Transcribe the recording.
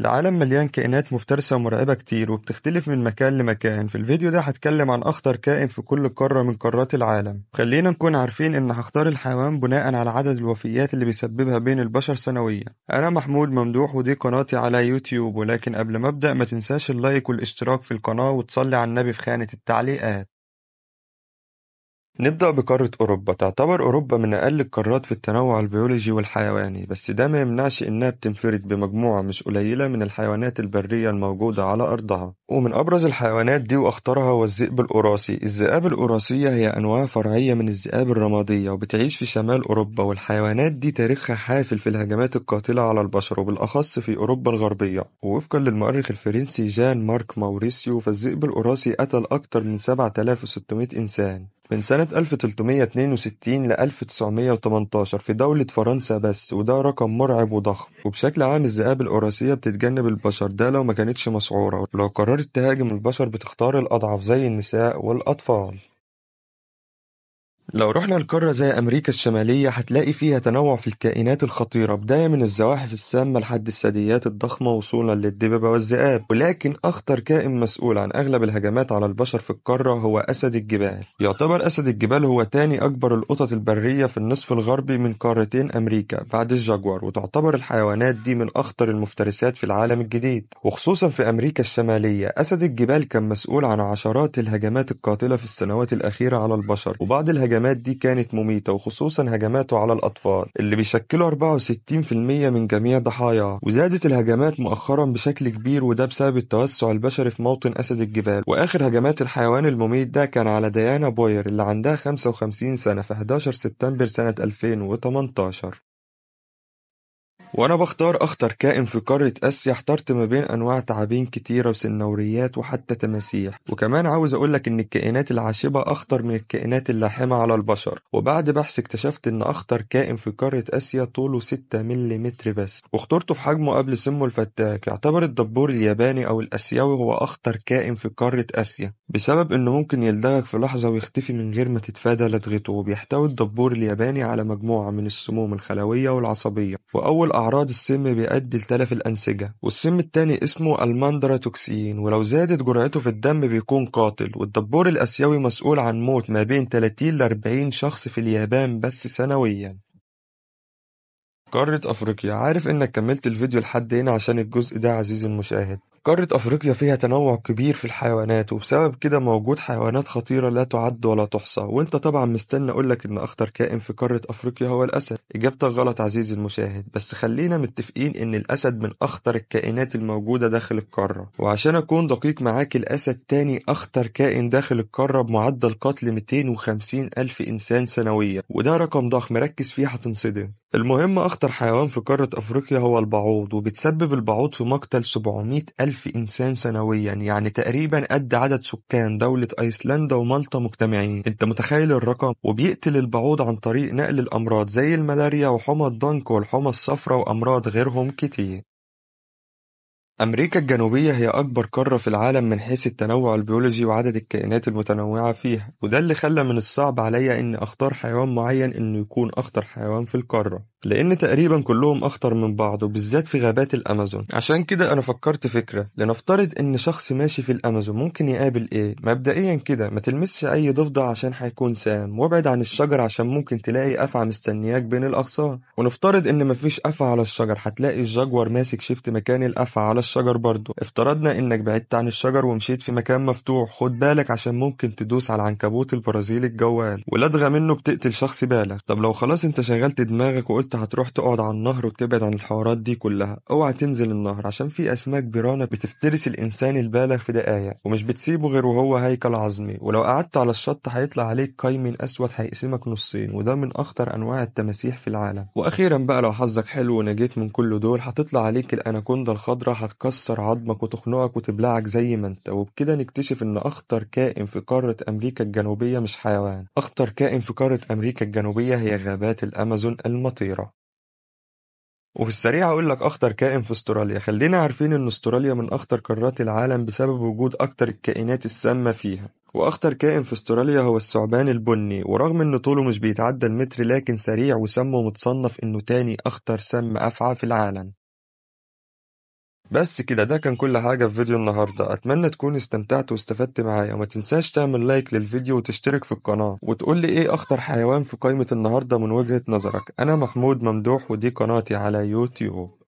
العالم مليان كائنات مفترسة ومرعبة كتير وبتختلف من مكان لمكان في الفيديو ده هتكلم عن أخطر كائن في كل قارة من قارات العالم خلينا نكون عارفين إن هختار الحيوان بناء على عدد الوفيات اللي بيسببها بين البشر سنويا أنا محمود ممدوح ودي قناتي على يوتيوب ولكن قبل ما أبدأ ما تنساش اللايك والاشتراك في القناة وتصلي على النبي في خانة التعليقات نبدأ بقارة أوروبا تعتبر أوروبا من أقل القارات في التنوع البيولوجي والحيواني بس ده ما يمنعش إنها بتنفرد بمجموعة مش قليلة من الحيوانات البرية الموجودة على أرضها ومن أبرز الحيوانات دي وأخطرها هو الذئب الأوراسي الذئاب الأوراسية هي أنواع فرعية من الذئاب الرمادية وبتعيش في شمال أوروبا والحيوانات دي تاريخها حافل في الهجمات القاتلة على البشر وبالأخص في أوروبا الغربية ووفقا للمؤرخ الفرنسي جان مارك ماوريسيو فالذئب الأوراسي قتل أكثر من 7600 إنسان من سنة 1362 ل 1918 في دولة فرنسا بس وده رقم مرعب وضخم وبشكل عام الذئاب الأوراسية بتتجنب البشر ده لو ما كانتش مسعورة ولو قررت تهاجم البشر بتختار الأضعف زي النساء والأطفال لو رحنا لقارة زي أمريكا الشمالية هتلاقي فيها تنوع في الكائنات الخطيرة بداية من الزواحف السامة لحد الثدييات الضخمة وصولا للدببة والذئاب ولكن أخطر كائن مسؤول عن أغلب الهجمات على البشر في القارة هو أسد الجبال يعتبر أسد الجبال هو تاني أكبر القطط البرية في النصف الغربي من قارتين أمريكا بعد الجاكوار وتعتبر الحيوانات دي من أخطر المفترسات في العالم الجديد وخصوصا في أمريكا الشمالية أسد الجبال كان مسؤول عن عشرات الهجمات القاتلة في السنوات الأخيرة على البشر وبعض الهجمات الهجمات دي كانت مميتة وخصوصا هجماته على الأطفال اللي بيشكلوا 64% من جميع ضحاياه وزادت الهجمات مؤخرا بشكل كبير وده بسبب التوسع البشري في موطن أسد الجبال وآخر هجمات الحيوان المميت ده كان على ديانا بوير اللي عندها 55 سنة في 11 سبتمبر سنة 2018 وأنا بختار أخطر كائن في قارة آسيا احترت ما بين أنواع تعابين كتيرة وسنوريات وحتى تماسيح وكمان عاوز أقولك إن الكائنات العاشبة أخطر من الكائنات اللاحمة على البشر وبعد بحث اكتشفت إن أخطر كائن في قارة آسيا طوله 6 ملم بس واخترته في حجمه قبل سمه الفتاك يعتبر الدبور الياباني أو الآسيوي هو أخطر كائن في قارة آسيا بسبب إنه ممكن يلدغك في لحظة ويختفي من غير ما تتفادى لدغته وبيحتوي الدبور الياباني على مجموعة من السموم الخلوية والعصبية وأول أعراض السم بيؤدي لتلف الأنسجة والسم التاني اسمه الماندراتوكسين ولو زادت جرعته في الدم بيكون قاتل والدبور الآسيوي مسؤول عن موت ما بين 30 ل 40 شخص في اليابان بس سنويا قارة أفريقيا عارف إنك كملت الفيديو لحد هنا عشان الجزء ده عزيزي المشاهد قارة أفريقيا فيها تنوع كبير في الحيوانات وبسبب كده موجود حيوانات خطيرة لا تعد ولا تحصى وانت طبعا مستني أقولك إن أخطر كائن في قارة أفريقيا هو الأسد إجابتك غلط عزيزي المشاهد بس خلينا متفقين إن الأسد من أخطر الكائنات الموجودة داخل القارة وعشان أكون دقيق معاك الأسد تاني أخطر كائن داخل القارة بمعدل قتل 250 ألف إنسان سنويا وده رقم ضخم ركز فيه هتنصدم المهم أخطر حيوان في قارة أفريقيا هو البعوض وبتسبب البعوض في مقتل 700 ألف ألف إنسان سنويا يعني تقريبا قد عدد سكان دولة أيسلندا ومالطا مجتمعين أنت متخيل الرقم وبيقتل البعوض عن طريق نقل الأمراض زي الملاريا وحمى الضنك والحمى الصفراء وأمراض غيرهم كتير أمريكا الجنوبية هي أكبر قارة في العالم من حيث التنوع البيولوجي وعدد الكائنات المتنوعة فيها وده اللي خلى من الصعب عليا إني أختار حيوان معين إنه يكون أخطر حيوان في القارة لأن تقريبا كلهم أخطر من بعض وبالذات في غابات الأمازون عشان كده أنا فكرت فكرة لنفترض إن شخص ماشي في الأمازون ممكن يقابل إيه مبدئيا كده ما تلمسش أي ضفدع عشان هيكون سام وابعد عن الشجر عشان ممكن تلاقي أفعى مستنياك بين الأغصان ونفترض إن مفيش أفعى على الشجر هتلاقي الجاكور ماسك شفت مكان الأفعى على الشجر برضو افترضنا انك بعدت عن الشجر ومشيت في مكان مفتوح خد بالك عشان ممكن تدوس على العنكبوت البرازيلي الجوال ولدغة منه بتقتل شخص بالغ طب لو خلاص انت شغلت دماغك وقلت هتروح تقعد على النهر وتبعد عن الحوارات دي كلها اوعى تنزل النهر عشان في اسماك بيرانا بتفترس الانسان البالغ في دقايق ومش بتسيبه غير وهو هيكل عظمي ولو قعدت على الشط هيطلع عليك قايمن اسود هيقسمك نصين وده من اخطر انواع التماسيح في العالم واخيرا بقى لو حظك حلو ونجيت من كل دول هتطلع عليك الاناكوندا الخضراء تكسر عظمك وتخنقك وتبلعك زي ما انت وبكده نكتشف ان اخطر كائن في قارة امريكا الجنوبية مش حيوان اخطر كائن في قارة امريكا الجنوبية هي غابات الامازون المطيرة وفي السريع اقول لك اخطر كائن في استراليا خلينا عارفين ان استراليا من اخطر قارات العالم بسبب وجود اكتر الكائنات السامة فيها واخطر كائن في استراليا هو الثعبان البني ورغم ان طوله مش بيتعدى المتر لكن سريع وسمه متصنف انه تاني اخطر سم افعى في العالم بس كده ده كان كل حاجة في فيديو النهاردة أتمنى تكون استمتعت واستفدت معايا وما تنساش تعمل لايك للفيديو وتشترك في القناة وتقول لي إيه أخطر حيوان في قائمة النهاردة من وجهة نظرك أنا محمود ممدوح ودي قناتي على يوتيوب